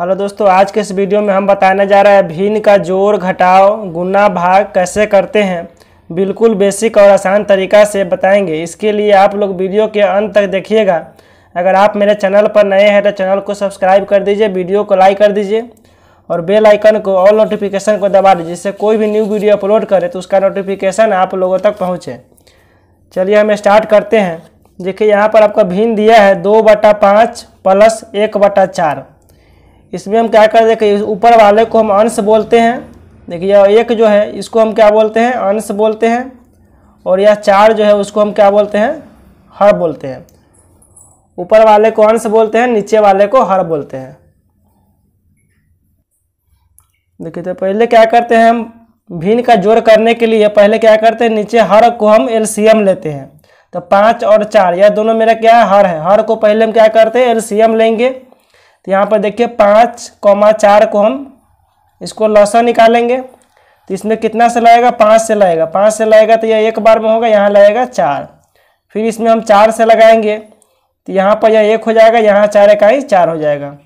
hello दोस्तों आज के इस वीडियो में हम बताने जा रहे हैं भिन्न का जोड़ घटाव गुना भाग कैसे करते हैं बिल्कुल बेसिक और आसान तरीका से बताएंगे इसके लिए आप लोग वीडियो के अंत तक देखिएगा अगर आप मेरे चैनल पर नए हैं तो चैनल को सब्सक्राइब कर दीजिए वीडियो को लाइक कर दीजिए और बेल आइकन को ऑल नोटिफिकेशन को दबा दीजिए जिससे कोई भी न्यू वीडियो अपलोड करे तो उसका नोटिफिकेशन आप लोगों तक पहुँचे चलिए हम स्टार्ट करते हैं देखिए यहाँ पर आपका भिन्न दिया है दो बटा पाँच प्लस एक बटा चार इसमें हम क्या कर देखिए ऊपर वाले को हम अंश बोलते हैं देखिए एक जो है इसको हम क्या बोलते हैं अंश बोलते हैं और यह चार जो है उसको हम क्या बोलते हैं हर बोलते हैं ऊपर वाले को अंश बोलते हैं नीचे वाले को हर बोलते हैं देखिए तो पहले क्या करते हैं हम भिन्न का जोड़ करने के लिए पहले क्या करते हैं नीचे हर को हम एलसीएम लेते हैं तो पाँच और चार यह दोनों मेरा क्या है हर है हर को पहले हम क्या करते हैं एलसीएम लेंगे तो यहाँ पर देखिए पाँच कौमा चार को हम इसको लौसा निकालेंगे तो इसमें कितना से लाएगा पाँच से लाएगा पाँच से लाएगा तो यह एक बार में होगा यहाँ लाएगा चार फिर इसमें हम चार से लगाएंगे तो यहाँ पर यह एक हो जाएगा यहाँ चार इकाई चार हो जाएगा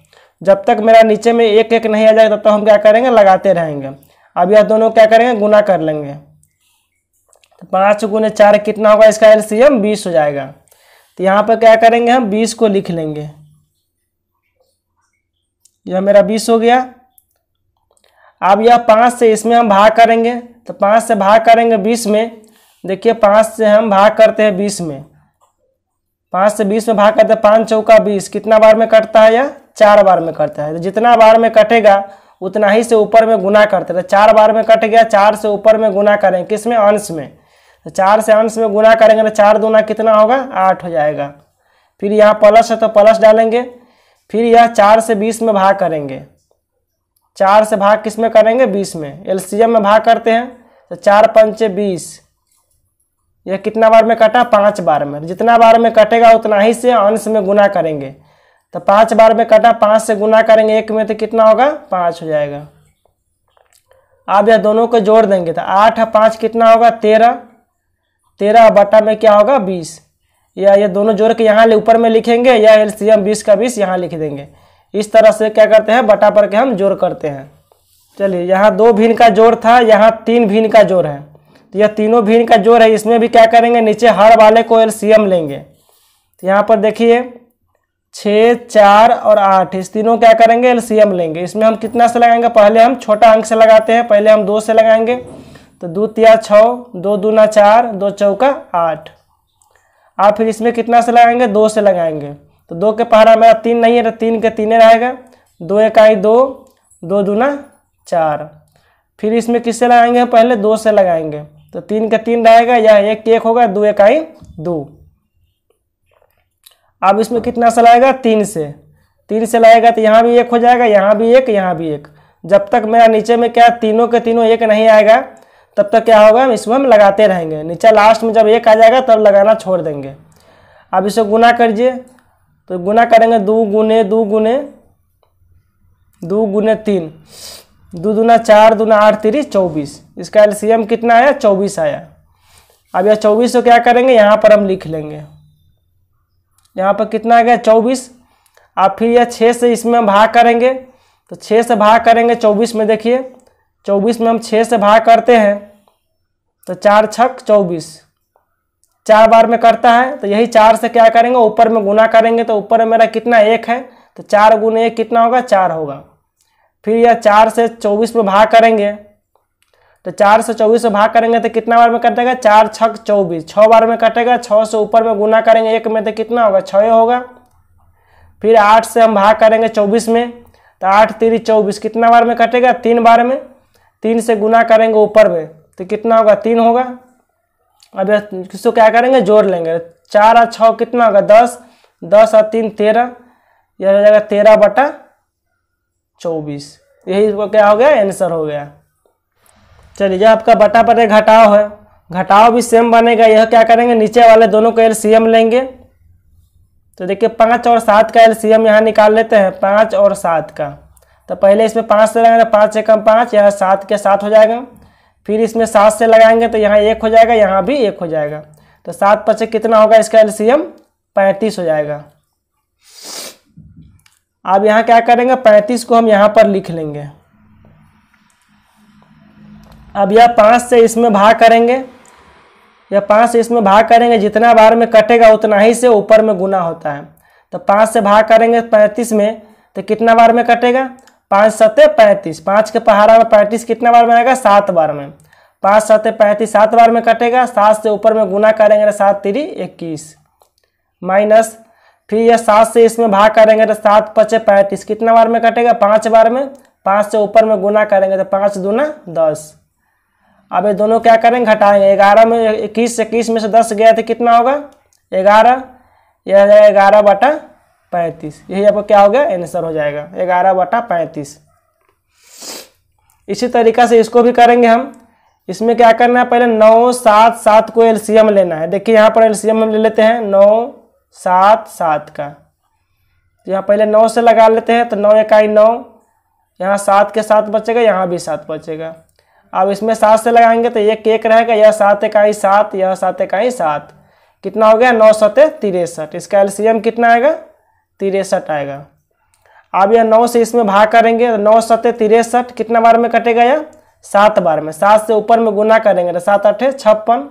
जब तक मेरा नीचे में एक एक नहीं आ जाएगा तब तक तो हम क्या करेंगे लगाते रहेंगे अब यह दोनों क्या करेंगे गुना कर लेंगे तो पाँच गुने चार कितना होगा इसका एल सी बीस हो जाएगा तो यहाँ पर क्या करेंगे हम बीस को लिख लेंगे यह मेरा बीस हो गया अब यह पाँच से इसमें हम भाग करेंगे तो पाँच से भाग करेंगे बीस में देखिए पाँच से हम भाग करते हैं बीस में पाँच से बीस में भाग करते हैं पाँच चौका बीस कितना बार में कटता है यह चार बार में कटता है तो जितना बार में कटेगा उतना ही से ऊपर में गुना करते तो चार बार में कट गया चार से ऊपर में गुना करें किस में अंश में तो चार से अंश में गुना करेंगे तो चार दूना कितना होगा आठ हो जाएगा फिर यहाँ प्लस है तो प्लस डालेंगे फिर यह चार से बीस में भाग करेंगे चार से भाग किस में करेंगे बीस में एलसीएम में भाग करते हैं तो चार पंचे बीस यह कितना बार में कटा पाँच बार में जितना बार में कटेगा उतना ही से अंश में गुना करेंगे तो पाँच बार में कटा पाँच से गुना करेंगे एक में तो कितना होगा पाँच हो जाएगा आप यह दोनों को जोड़ देंगे तो आठ पाँच कितना होगा तेरह तेरह बटा में क्या होगा बीस या ये दोनों जोड़ के यहाँ ऊपर में लिखेंगे या एल सी एम बीस का बीस यहाँ लिख देंगे इस तरह से क्या करते हैं बटा पर के हम जोड़ करते हैं चलिए यहाँ दो भिन्न का जोड़ था यहाँ तीन भिन्न का जोड़ है तो यह तीनों भिन्न का जोड़ है इसमें भी क्या करेंगे नीचे हर वाले को एम लेंगे तो यहाँ पर देखिए छः चार और आठ इस तीनों क्या करेंगे एम लेंगे इसमें हम कितना से लगाएंगे पहले हम छोटा अंक से लगाते हैं पहले हम दो से लगाएंगे तो दो तिया छः दो दूना चार दो चौका आठ आप फिर इसमें कितना से लगाएंगे दो से लगाएंगे तो दो के पहाड़ा मेरा तीन नहीं है तो तीन के तीन रहेगा दो इकाई दो दो दूना चार फिर इसमें किससे लगाएंगे पहले दो से लगाएंगे तो तीन का तीन रहेगा या एक एक होगा दो इकाई दो अब इसमें कितना से लाएगा तीन से तीन से लाएगा तो यहाँ भी एक हो जाएगा यहाँ भी एक यहाँ भी एक जब तक मेरा नीचे में क्या तीनों के तीनों एक नहीं आएगा तब तक क्या होगा हम इसमें हम लगाते रहेंगे नीचा लास्ट में जब एक आ जाएगा तब लगाना छोड़ देंगे अब इसे गुना करिए तो गुना करेंगे दो गुने दो गुने दो गुने तीन दो दूना चार दूना आठ तीस चौबीस इसका एम कितना आया चौबीस आया अब यह चौबीस को क्या करेंगे यहाँ पर हम लिख लेंगे यहाँ पर कितना आ गया चौबीस आप फिर यह छः से इसमें हम भाग करेंगे तो छः से भाग करेंगे चौबीस में देखिए चौबीस में हम छः से भाग करते हैं तो चार छक चौबीस चार बार में करता है तो यही चार से क्या करेंगे ऊपर में गुना करेंगे तो ऊपर में मेरा कितना एक है तो चार गुना एक कितना होगा चार होगा फिर यह चार से चौबीस में भाग करेंगे तो चार से चौबीस में भाग करेंगे तो कितना बार में कटेगा चार छक चौबीस छः बार में कटेगा छः से ऊपर में गुना करेंगे एक में तो कितना होगा छः होगा फिर आठ से हम भाग करेंगे चौबीस में तो आठ तीन चौबीस कितना बार में कटेगा तीन बार में तीन से गुना करेंगे ऊपर में तो कितना होगा तीन होगा अब इसको क्या करेंगे जोड़ लेंगे चार और छः कितना होगा दस दस और तीन तेरह यह हो जाएगा तेरह बटा चौबीस यही इसको क्या हो गया आंसर हो गया चलिए यह आपका बटा पर घटाव है घटाव भी सेम बनेगा यह क्या करेंगे नीचे वाले दोनों को एलसीएम लेंगे तो देखिए पाँच और सात का एलसीएम यहाँ निकाल लेते हैं पाँच और सात का तो पहले इसमें पाँच से लगाएंगे तो पाँच से कम पाँच यहाँ सात के साथ हो जाएगा फिर इसमें सात से लगाएंगे तो यहाँ एक हो जाएगा यहाँ भी एक हो जाएगा तो सात पचे कितना होगा इसका एलसीएम पैंतीस हो जाएगा अब यहाँ क्या करेंगे पैंतीस को हम यहाँ पर लिख लेंगे अब यह पाँच से इसमें भाग करेंगे या पाँच से इसमें भाग करेंगे जितना बार में कटेगा उतना ही से ऊपर में गुना होता है तो पाँच से भाग करेंगे पैंतीस में तो कितना बार में कटेगा पाँच सत्य पैंतीस पाँच के पहाड़ा में पैंतीस कितना बार में आएगा सात बार में पाँच सत्य पैंतीस सात बार में कटेगा सात से ऊपर में गुना करेंगे तो सात तिरी इक्कीस माइनस फिर यह सात से इसमें भाग करेंगे तो सात पचे पैंतीस कितना बार में कटेगा पाँच बार में पाँच से ऊपर में गुना करेंगे तो पाँच दूना दस अब ये दोनों क्या करेंगे घटाएंगे ग्यारह में इक्कीस इक्कीस में से दस गया तो कितना होगा ग्यारह यह ग्यारह बटा पैंतीस यही आपको क्या हो गया आंसर हो जाएगा ग्यारह बटा पैंतीस इसी तरीका से इसको भी करेंगे हम इसमें क्या करना है पहले नौ सात सात को एलसीएम लेना है देखिए यहाँ पर एलसीएम हम ले लेते हैं नौ सात सात का यहाँ पहले नौ से लगा लेते हैं तो नौ इकाई नौ यहाँ सात के साथ बचेगा यहाँ भी सात बचेगा अब इसमें सात से लगाएंगे तो ये केक रहेगा यह सात इकाई सात यह सात इकाई सात कितना हो गया नौ सत्य तिरसठ इसका एलसीएम कितना आएगा तिरसठ आएगा अब यह नौ से इसमें भाग करेंगे तो नौ सत्य तिरसठ कितना बार में कटेगा यह सात बार में सात से ऊपर में गुना करेंगे तो सात अठे छप्पन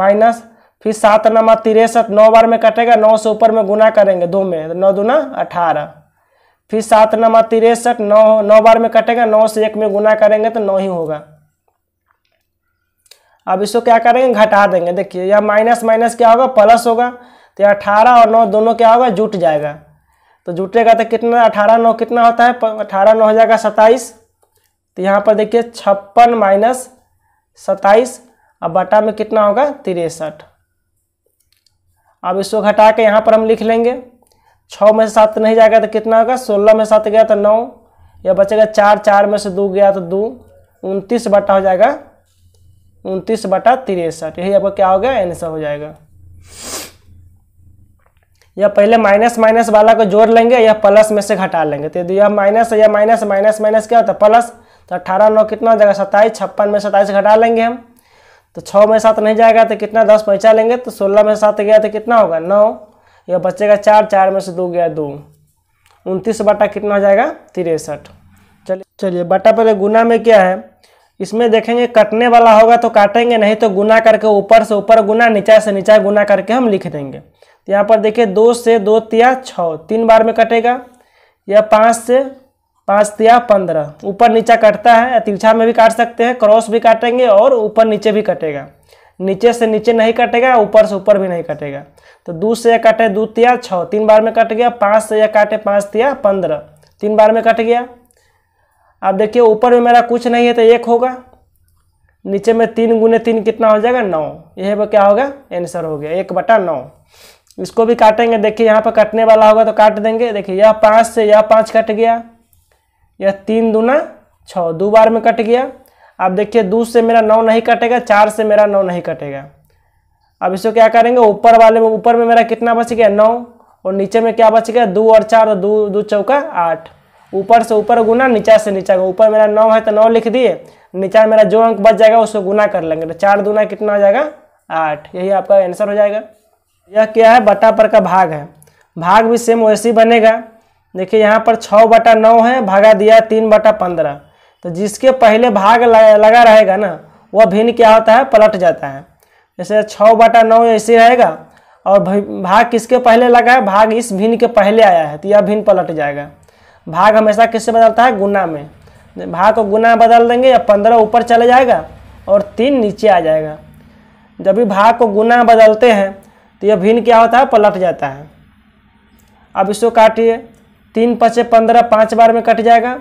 माइनस फिर सात नमा तिरसठ नौ बार में कटेगा नौ से ऊपर में गुना करेंगे दो में तो नौ दूना अठारह फिर सात नमा तिरसठ नौ नौ बार में कटेगा नौ से एक में गुना करेंगे तो नौ ही होगा अब इसको क्या करेंगे घटा देंगे देखिए यह माइनस माइनस क्या होगा प्लस होगा तो अठारह और नौ दोनों क्या होगा जुट जाएगा तो जुटेगा तो कितना अठारह नौ कितना होता है अठारह नौ हो जाएगा सत्ताईस तो यहाँ पर देखिए छप्पन माइनस सत्ताईस अब बटा में कितना होगा तिरसठ अब इसको घटा के यहाँ पर हम लिख लेंगे छः में से सात नहीं जाएगा तो कितना होगा सोलह में सात गया तो नौ या बचेगा चार चार में से दो गया तो दो उनतीस बटा हो जाएगा उनतीस बटा तिरसठ यही आपका क्या हो गया आंसर हो जाएगा या पहले माइनस माइनस वाला को जोड़ लेंगे या प्लस में से घटा लेंगे तो यदि यह माइनस या माइनस माइनस माइनस क्या होता है प्लस तो अट्ठारह नौ कितना हो जाएगा सत्ताईस छप्पन में सत्ताईस घटा लेंगे हम तो छः में सात नहीं जाएगा तो कितना दस पहुँचा लेंगे तो सोलह में सात गया तो कितना होगा नौ या बचेगा चार चार में से दो गया दो उनतीस बटा कितना हो जाएगा तिरसठ चलिए चलिए बटा पहले गुना में क्या है इसमें देखेंगे कटने वाला होगा तो काटेंगे नहीं तो गुना करके ऊपर से ऊपर गुना नीचा से नीचा गुना करके हम लिख देंगे तो यहाँ पर देखिए दो से दो तिया छः तीन बार में कटेगा या पाँच से पाँच तिया पंद्रह ऊपर नीचा कटता है तिरछा में भी काट सकते हैं क्रॉस भी काटेंगे और ऊपर नीचे भी कटेगा नीचे से नीचे नहीं कटेगा ऊपर से ऊपर भी नहीं कटेगा तो दो से यह काटे दो तिया छः तीन बार में कट गया पाँच से यह काटे पाँच तिया पंद्रह तीन बार में कट गया अब देखिए ऊपर में मेरा कुछ नहीं है तो एक होगा नीचे में तीन गुने तीन कितना हो जाएगा नौ यह क्या होगा आंसर हो गया एक बटा नौ इसको भी काटेंगे देखिए यहाँ पर काटने वाला होगा तो काट देंगे देखिए यह पाँच से यह पाँच कट गया यह तीन दूना छः दो बार में कट गया अब देखिए दो से मेरा नौ नहीं कटेगा चार से मेरा नौ नहीं कटेगा अब इसको क्या करेंगे ऊपर वाले में ऊपर में मेरा कितना बच गया नौ और नीचे में क्या बच गया दो और चार और दो दो चौका आठ ऊपर से ऊपर गुना नीचा से नीचा ऊपर मेरा नौ है तो नौ लिख दिए नीचा मेरा जो अंक बच जाएगा उसको गुना कर लेंगे तो चार दूना कितना हो जाएगा आठ यही आपका आंसर हो जाएगा यह क्या है बटा पर का भाग है भाग भी सेम वैसे ही बनेगा देखिए यहाँ पर छः बटा नौ है भागा दिया तीन बटा पंद्रह तो जिसके पहले भाग लगा रहेगा ना वह भिन्न क्या होता है पलट जाता है जैसे छः बटा नौ ऐसे रहेगा और भाग किसके पहले लगा है भाग इस भिन्न के पहले आया है तो यह भिन्न पलट जाएगा भाग हमेशा किससे बदलता है गुना में भाग को गुना बदल देंगे या पंद्रह ऊपर चले जाएगा और तीन नीचे आ जाएगा जब भी भाग को गुना बदलते हैं तो यह भिन्न क्या होता है पलट जाता है अब इसको काटिए तीन पचे पंद्रह पाँच बार में कट जाएगा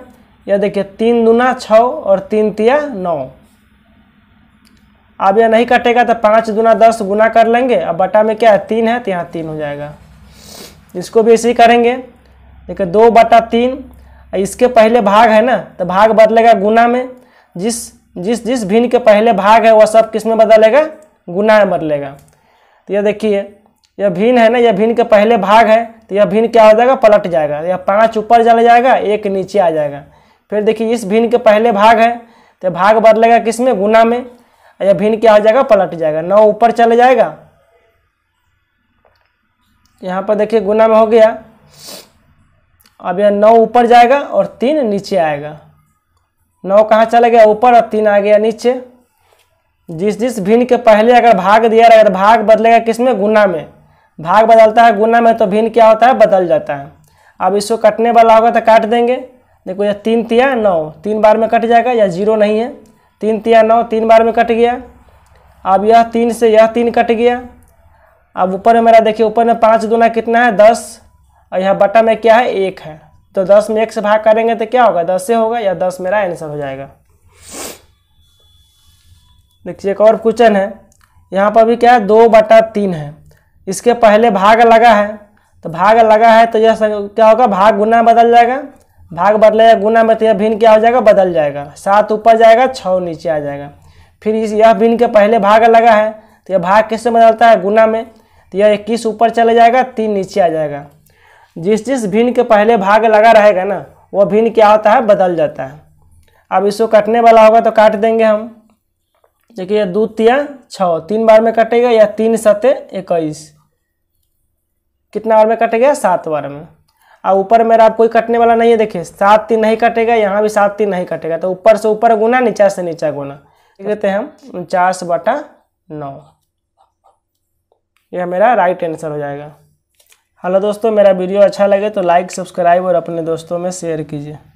यह देखिए तीन दुना छः और तीन तिया नौ अब यह नहीं कटेगा तो पाँच दुना दस गुना कर लेंगे अब बटा में क्या है तीन है तो यहाँ तीन हो जाएगा इसको भी इसी करेंगे देखिए दो बटा तीन इसके पहले भाग है ना तो भाग बदलेगा गुना में जिस जिस जिस भिन्न के पहले भाग है वह सब किस में बदलेगा गुना में बदलेगा तो यह देखिए यह भिन्न है ना यह भिन्न का पहले भाग है तो यह भिन्न क्या हो जाएगा पलट जाएगा यह पाँच ऊपर चला जाएगा एक नीचे आ जाएगा फिर देखिए इस भिन्न के पहले भाग है तो भाग बदलेगा किस में गुना में यह भिन्न क्या हो जाएगा पलट जाएगा नौ ऊपर चले जाएगा यहाँ पर देखिए गुना में हो गया अब यह नौ ऊपर जाएगा और तीन नीचे आएगा नौ कहाँ चला गया ऊपर और तीन आ गया नीचे जिस जिस भिन्न के पहले अगर भाग दिया रहे अगर भाग बदलेगा किसमें गुना में भाग बदलता है गुना में तो भिन्न क्या होता है बदल जाता है अब इसको कटने वाला होगा तो काट देंगे देखो यह तीन तिया नौ तीन बार में कट जाएगा या जीरो नहीं है तीन तिया नौ तीन बार में कट गया अब यह तीन से यह तीन कट गया अब ऊपर में मेरा देखिए ऊपर में पाँच गुना कितना है दस और यहाँ बटा में क्या है एक है तो दस में एक से भाग करेंगे तो क्या होगा दस से होगा या दस मेरा आंसर हो जाएगा देखिए एक और क्वेश्चन है यहाँ पर भी क्या है दो बटा तीन है इसके पहले भाग लगा है तो भाग लगा है तो यह क्या होगा भाग गुना बदल जाएगा भाग बदलेगा गुना में तो यह भिन्न क्या हो जाएगा बदल जाएगा सात ऊपर जाएगा छः नीचे आ जाएगा फिर इस यह भिन्न के पहले भाग लगा है तो यह भाग किससे बदलता है गुना में तो यह इक्कीस ऊपर चले जाएगा तीन नीचे आ जाएगा जिस जिस भिन्न के पहले भाग लगा रहेगा ना वह भिन्न क्या होता है बदल जाता है अब इसको कटने वाला होगा तो काट देंगे हम देखिए यह दू तिया छः तीन बार में कटेगा या तीन सते इक्कीस कितना बार में कटेगा सात बार में अब ऊपर मेरा आप कोई कटने वाला नहीं है देखिए सात तीन नहीं कटेगा यहाँ भी सात तीन नहीं कटेगा तो ऊपर से ऊपर गुना नीचा से नीचा गुना कहते हैं हम उनचास बटा नौ यह मेरा राइट आंसर हो जाएगा हेलो दोस्तों मेरा वीडियो अच्छा लगे तो लाइक सब्सक्राइब और अपने दोस्तों में शेयर कीजिए